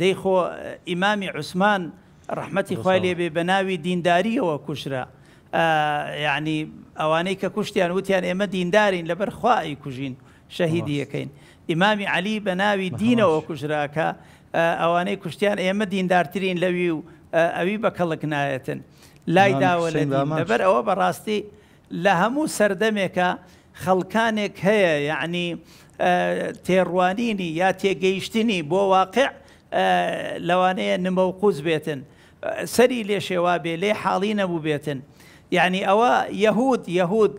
دەیخۆ ئیمامی عوسمان ڕحمەتی خی لێبێ بە ناوی دینداریەوە کوشرا یعنی ئەوانەی کە کوشتیان وتیان ئێمە دیندارین لەبەر خواایی کوژین شەهیدی یەکەین ئیمامی علی بە ناوی دینەوە کوژراکە ئەوانەی کوشتیان ئێمە دیندارترین لەوی و ئەوی بە کەڵک نایەتن لای داوە لەبەر ئەوە بەڕاستی لە هەموو سەردەمێکە خەڵکانێک هەیە یعنی تێڕوانینی یا تێگەیشتنی بۆ واقع لەوانەیە نمەوقوز بێتن سەری لێ شێوا بێ لێ حاڵی نەبوو بێتن یعنی ئەوە یەهود یەهود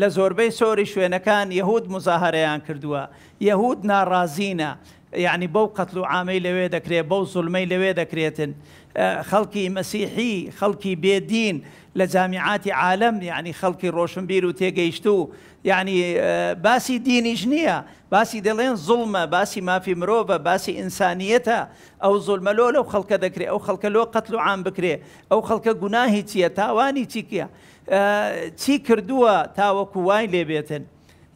لە زۆربەی سۆری شوێنەکان یەهود مزاهرەیان کردووە یەهود ناڕازینە یعنی بەو قەتل و عامەی لەوێ دەکرێت بەو زولمەی لەوێ دەکرێتن خەڵکی مەسیحی خەڵکی بێدین لە جامیعاتی عالم یعنی خەڵکی ڕۆشنبیر و تێگەیشت و یعنی باسی دینیش نییە باسی دەڵێن زڵمە باسی مافی مرۆڤە باسی ئینسانیەتە ئەو زۆلمەلۆ لەو خەڵکە دەکرێت ئەو خەڵکە لۆ قەتل و عام بکرێ ئەو خەڵکە گوناهی چییە تاوانی چیکیە چی کردووە تاوەکو وای لێبێتن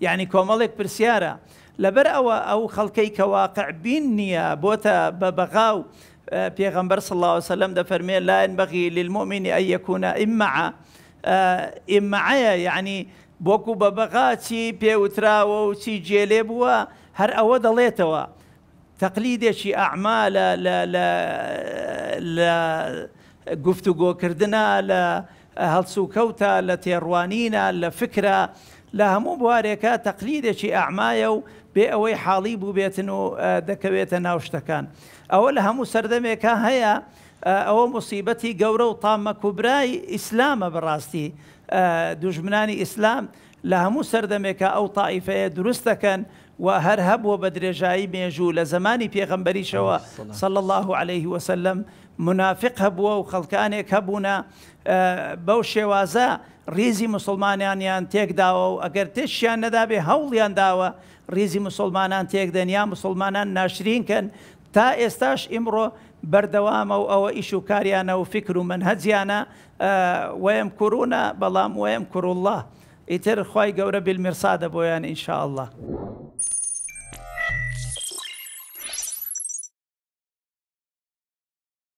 یعنی کۆمەڵێک پرسیارە. لبر او او خلقي كواقع بين نيا بوتا ببغاو آه، پیغمبر صلى الله عليه وسلم ده فرمي لا ينبغي للمؤمن ان يكون امعا امعا آه، يعني بوكو ببغا تي بيوترا و تي جيلي بوا هر او دليتوا تقليد شي اعمال لا لا لا قفتو كردنا لا هل سوكوتا لا تيروانينا لا فكره لە هەموو بوارێکە تەقلیدێکی ئەعمایە و بێ ئەوەی حاڵی بوو بێتن و دەکەوێتە ناو شتەکان ئەوە لە هەموو سەردەمێکە هەیە ئەوە مصیبەتی گەورە و تامە کوبرای ئیسلامە بەڕاستی دوژمنانی ئیسلام لە هەموو سەردەمێکە ئەو تاائیفەیە دروستەکەن و هەر هەبووە بە درێژایی مێژوو لە زمانی پێغەمبەریشەوە صل الله عليه وسلم منافق هەبووە و خەڵکانێک هەبوونا بەو شێوازە ریزی مسلمانیانیان تێکداوە و ئەگەر تشیان نەدابێ هەوڵیان داوە ریزی مسلمانان تێکدەنیا مسلمانان ناشرینکەن تا ئێستاش ئیمڕۆ بەردەوامە و ئەوە ئیش و کاریانە و فکر و من هەزیانە وەم کورونا بەڵام وەم کوڕله. ئیتر خی گەورە بیلمیرسادە بۆیان ئینشاءله.